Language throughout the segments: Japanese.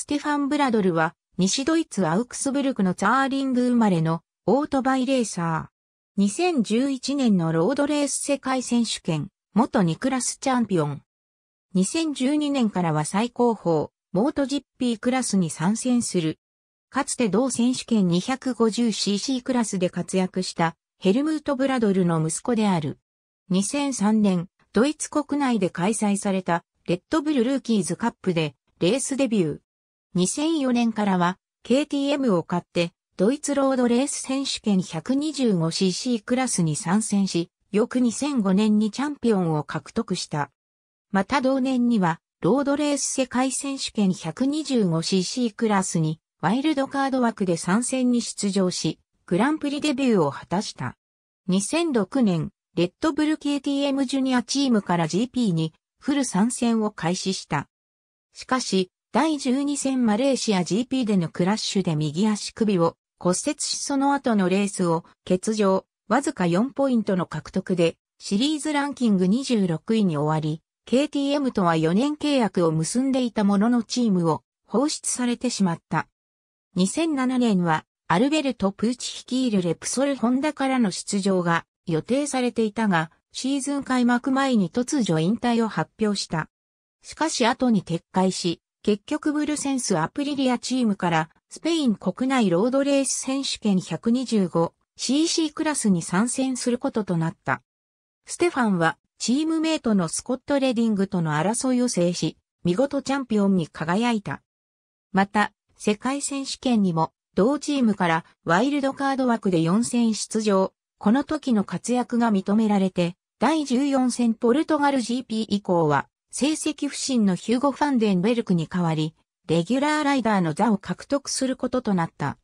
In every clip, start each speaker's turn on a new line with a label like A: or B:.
A: ステファン・ブラドルは、西ドイツアウクスブルクのツァーリング生まれのオートバイレーサー。2011年のロードレース世界選手権、元2クラスチャンピオン。2012年からは最高峰、モート GP クラスに参戦する。かつて同選手権 250cc クラスで活躍したヘルムート・ブラドルの息子である。2003年、ドイツ国内で開催されたレッドブルルーキーズカップでレースデビュー。2004年からは KTM を買ってドイツロードレース選手権 125cc クラスに参戦し、翌2005年にチャンピオンを獲得した。また同年には、ロードレース世界選手権 125cc クラスに、ワイルドカード枠で参戦に出場し、グランプリデビューを果たした。2006年、レッドブル KTM ジュニアチームから GP にフル参戦を開始した。しかし、第12戦マレーシア GP でのクラッシュで右足首を骨折しその後のレースを欠場、わずか4ポイントの獲得でシリーズランキング26位に終わり、KTM とは4年契約を結んでいたもののチームを放出されてしまった。2007年はアルベルト・プーチ率いるレプソル・ホンダからの出場が予定されていたが、シーズン開幕前に突如引退を発表した。しかし後に撤回し、結局ブルセンスアプリリアチームからスペイン国内ロードレース選手権 125cc クラスに参戦することとなった。ステファンはチームメイトのスコット・レディングとの争いを制し、見事チャンピオンに輝いた。また、世界選手権にも同チームからワイルドカード枠で4戦出場。この時の活躍が認められて、第14戦ポルトガル GP 以降は成績不振のヒューゴ・ファンデンベルクに代わり、レギュラーライダーの座を獲得することとなった。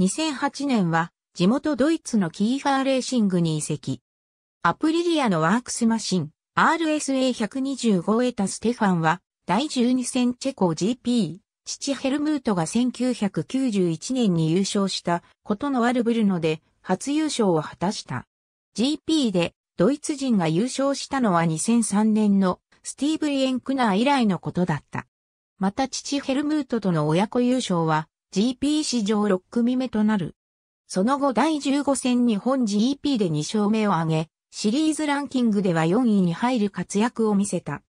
A: 2008年は地元ドイツのキーファーレーシングに移籍。アプリリアのワークスマシン RSA125 エタステファンは第12戦チェコ GP、父ヘルムートが1991年に優勝したことのあるブルノで初優勝を果たした。GP でドイツ人が優勝したのは2003年のスティーブイエンクナー以来のことだった。また父ヘルムートとの親子優勝は GP 史上6組目となる。その後第15戦日本 GP で2勝目を挙げ、シリーズランキングでは4位に入る活躍を見せた。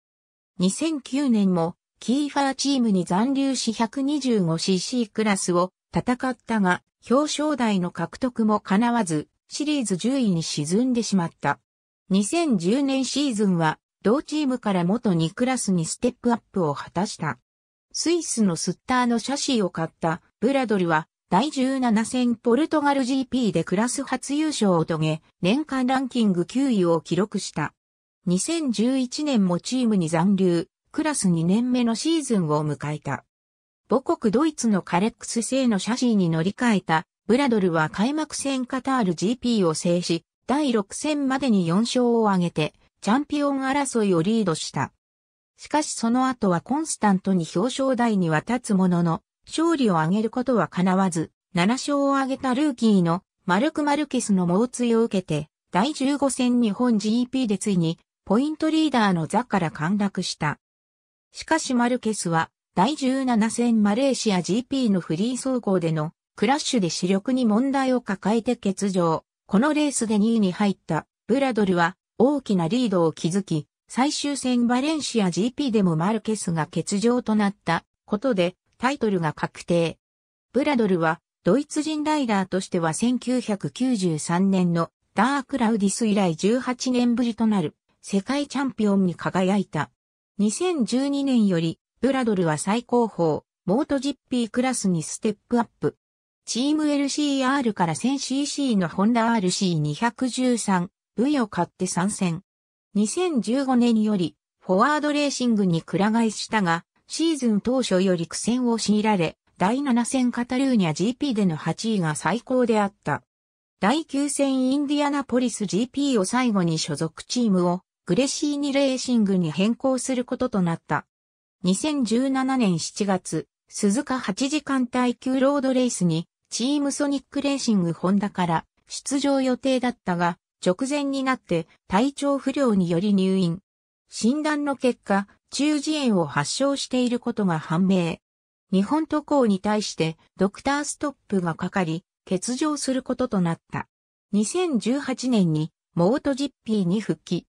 A: 2009年もキーファーチームに残留し 125cc クラスを戦ったが、表彰台の獲得も叶わず、シリーズ10位に沈んでしまった。2010年シーズンは同チームから元2クラスにステップアップを果たした。スイスのスッターのシャシーを買ったブラドルは第17戦ポルトガル GP でクラス初優勝を遂げ、年間ランキング9位を記録した。2011年もチームに残留、クラス2年目のシーズンを迎えた。母国ドイツのカレックス製のシャシーに乗り換えたブラドルは開幕戦カタール GP を制し、第6戦までに4勝を挙げて、チャンピオン争いをリードした。しかしその後はコンスタントに表彰台には立つものの、勝利を挙げることは叶わず、7勝を挙げたルーキーのマルク・マルケスの猛追を受けて、第15戦日本 GP でついに、ポイントリーダーの座から陥落した。しかしマルケスは、第17戦マレーシア GP のフリー走行でのクラッシュで視力に問題を抱えて欠場。このレースで2位に入ったブラドルは大きなリードを築き、最終戦バレンシア GP でもマルケスが欠場となったことでタイトルが確定。ブラドルはドイツ人ライダーとしては1993年のダークラウディス以来18年ぶりとなる世界チャンピオンに輝いた。2012年よりブラドルは最高峰モート GP クラスにステップアップ。チーム LCR から 1000cc のホンダ RC213 イを買って参戦。2015年より、フォワードレーシングにくら替えしたが、シーズン当初より苦戦を強いられ、第7戦カタルーニャ GP での8位が最高であった。第9戦インディアナポリス GP を最後に所属チームをグレシーニレーシングに変更することとなった。2017年7月、鈴鹿8時間耐久ロードレースにチームソニックレーシングホンダから出場予定だったが、直前になって体調不良により入院。診断の結果、中耳炎を発症していることが判明。日本渡航に対してドクターストップがかかり、欠場することとなった。2018年にモートジッピーに復帰。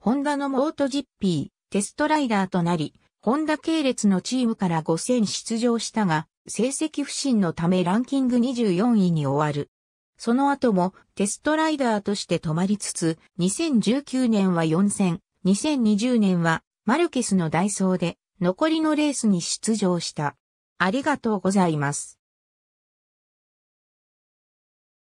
A: ホンダのモートジッピーテストライダーとなり、ホンダ系列のチームから5戦出場したが、成績不振のためランキング24位に終わる。その後もテストライダーとして止まりつつ、2019年は4戦、2020年はマルケスのダイソーで残りのレースに出場した。ありがとうございます。